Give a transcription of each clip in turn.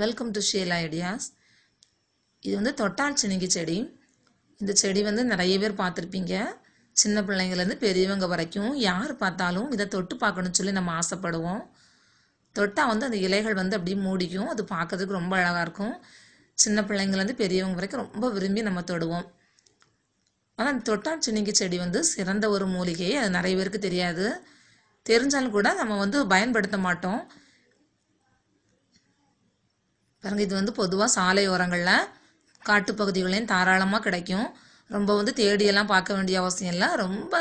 welcome to Sheila ideas இது வந்து தொட்டால் சினிங்கி செடி இந்த செடி வந்து நிறைய பேர் பார்த்துருப்பீங்க சின்ன பிள்ளைங்கள்லேருந்து பெரியவங்க வரைக்கும் யார் பார்த்தாலும் இதை தொட்டு பார்க்கணும்னு சொல்லி நம்ம ஆசைப்படுவோம் தொட்டால் வந்து அந்த இலைகள் வந்து அப்படியே மூடிக்கும் அது பார்க்கறதுக்கு ரொம்ப அழகாக இருக்கும் சின்ன பிள்ளைங்கள்லேருந்து பெரியவங்க வரைக்கும் ரொம்ப விரும்பி நம்ம தொடுவோம் ஆனால் அந்த தொட்டால் சின்னிங்கி செடி வந்து சிறந்த ஒரு மூலிகை அது நிறைய பேருக்கு தெரியாது தெரிஞ்சாலும் கூட நம்ம வந்து பயன்படுத்த மாட்டோம் பாருங்க இது வந்து பொதுவாக சாலையோரங்களில் காட்டுப்பகுதிகளையும் தாராளமாக கிடைக்கும் ரொம்ப வந்து தேடியெல்லாம் பார்க்க வேண்டிய அவசியம் இல்லை ரொம்ப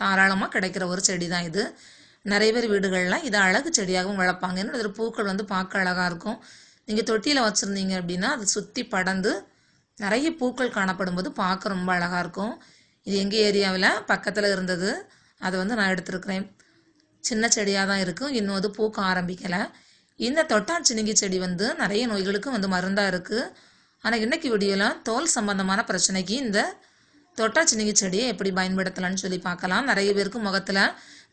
தாராளமாக கிடைக்கிற ஒரு செடி தான் இது நிறைய பேர் வீடுகள்லாம் இதை அழகு செடியாகவும் வளர்ப்பாங்க ஏன்னா பூக்கள் வந்து பார்க்க அழகாக இருக்கும் நீங்கள் தொட்டியில் வச்சுருந்தீங்க அப்படின்னா அது சுற்றி படந்து நிறைய பூக்கள் காணப்படும் போது பார்க்க ரொம்ப அழகாக இருக்கும் இது எங்கள் ஏரியாவில் பக்கத்தில் இருந்தது அதை வந்து நான் எடுத்துருக்குறேன் சின்ன செடியாக தான் இருக்கும் இன்னும் அது பூக்க ஆரம்பிக்கலை இந்த தொட்டாச்சினிங்கி செடி வந்து நிறைய நோய்களுக்கு வந்து மருந்தாக இருக்குது ஆனால் இன்றைக்கி வீடியோவில் தோல் சம்பந்தமான பிரச்சனைக்கு இந்த தொட்டாச்சினிங்கி செடியை எப்படி பயன்படுத்தலாம்னு சொல்லி பார்க்கலாம் நிறைய பேருக்கு முகத்தில்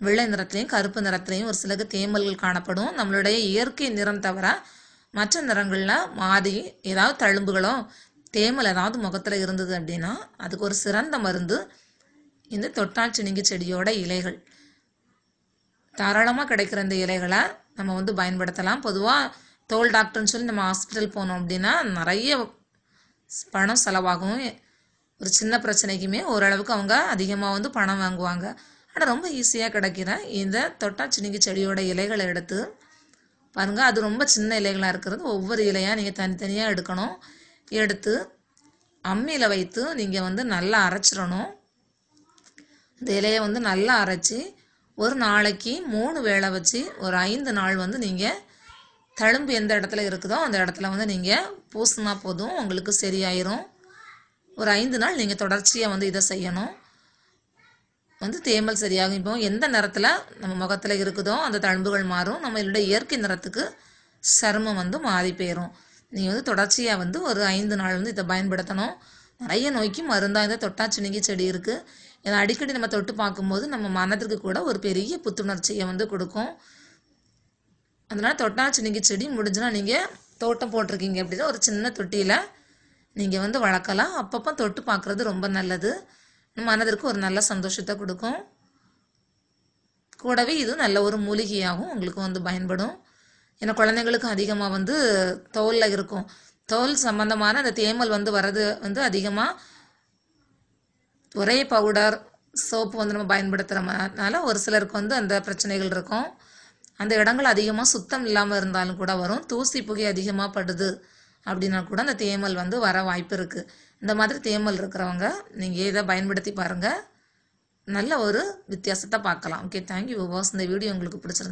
வெள்ளை நிறத்துலையும் கருப்பு நிறத்துலையும் ஒரு சிலக்கு தேமல்கள் காணப்படும் நம்மளுடைய இயற்கை நிறம் தவிர மற்ற நிறங்களில் மாறி ஏதாவது தழும்புகளோ தேமல் ஏதாவது முகத்தில் இருந்தது அப்படின்னா அதுக்கு ஒரு சிறந்த மருந்து இந்த தொட்டாச்சினிங்கி செடியோட இலைகள் தாராளமாக கிடைக்கிற இந்த இலைகளை நம்ம வந்து பயன்படுத்தலாம் பொதுவாக தோல் டாக்டர்னு சொல்லி நம்ம ஹாஸ்பிட்டல் போனோம் அப்படின்னா நிறைய பணம் செலவாகும் ஒரு சின்ன பிரச்சனைக்குமே ஓரளவுக்கு அவங்க அதிகமாக வந்து பணம் வாங்குவாங்க ஆனால் ரொம்ப ஈஸியாக கிடைக்கிற இந்த தொட்டா சினிக்கு செடியோட இலைகளை எடுத்து பாருங்கள் அது ரொம்ப சின்ன இலைகளாக இருக்கிறது ஒவ்வொரு இலையாக நீங்கள் தனித்தனியாக எடுக்கணும் எடுத்து அம்மியில் வைத்து நீங்கள் வந்து நல்லா அரைச்சிடணும் இந்த இலையை வந்து நல்லா அரைச்சி ஒரு நாளைக்கு மூணு வேளை வச்சு ஒரு ஐந்து நாள் வந்து நீங்கள் தழும்பு எந்த இடத்துல இருக்குதோ அந்த இடத்துல வந்து நீங்கள் பூசினா போதும் உங்களுக்கு சரியாயிரும் ஒரு ஐந்து நாள் நீங்கள் தொடர்ச்சியாக வந்து இதை செய்யணும் வந்து தேமல் சரியாகும் இப்போ எந்த நிறத்தில் நம்ம முகத்தில் இருக்குதோ அந்த தழும்புகள் மாறும் நம்மளுடைய இயற்கை நிறத்துக்கு சருமம் வந்து மாறி போயிடும் நீங்கள் வந்து தொடர்ச்சியாக வந்து ஒரு ஐந்து நாள் வந்து இதை பயன்படுத்தணும் நிறைய நோய்க்கு மருந்தாக இந்த தொட்டாச்சினிங்கி செடி இருக்குது அடிக்கடி நம்ம தொட்டு பார்க்கும்போது நம்ம மனதிற்கு கூட ஒரு பெரிய புத்துணர்ச்சியை வந்து கொடுக்கும் அதனால் தொட்டாச்சு நீங்கள் செடி முடிஞ்சுன்னா நீங்கள் தோட்டம் போட்டிருக்கீங்க அப்படின்னா ஒரு சின்ன தொட்டியில் நீங்கள் வந்து வளர்க்கலாம் அப்பப்போ தொட்டு பார்க்குறது ரொம்ப நல்லது மனதிற்கு ஒரு நல்ல சந்தோஷத்தை கொடுக்கும் கூடவே இது நல்ல ஒரு மூலிகையாகவும் உங்களுக்கு வந்து பயன்படும் ஏன்னா குழந்தைங்களுக்கு அதிகமாக வந்து தோலில் இருக்கும் தோல் சம்மந்தமான அந்த தேமல் வந்து வர்றது வந்து அதிகமாக ஒரே பவுடர் சோப்பு வந்து நம்ம பயன்படுத்துகிறனால ஒரு சிலருக்கு வந்து அந்த பிரச்சனைகள் இருக்கும் அந்த இடங்கள் அதிகமாக சுத்தம் இல்லாமல் இருந்தாலும் கூட வரும் தூசி புகை அதிகமாக படுது அப்படின்னா கூட அந்த தேமல் வந்து வர வாய்ப்பு இருக்குது இந்த மாதிரி தேமல் இருக்கிறவங்க நீங்கள் இதை பயன்படுத்தி பாருங்கள் நல்ல ஒரு வித்தியாசத்தை பார்க்கலாம் ஓகே தேங்க்யூ வாஸ் இந்த வீடியோ உங்களுக்கு பிடிச்சிருந்து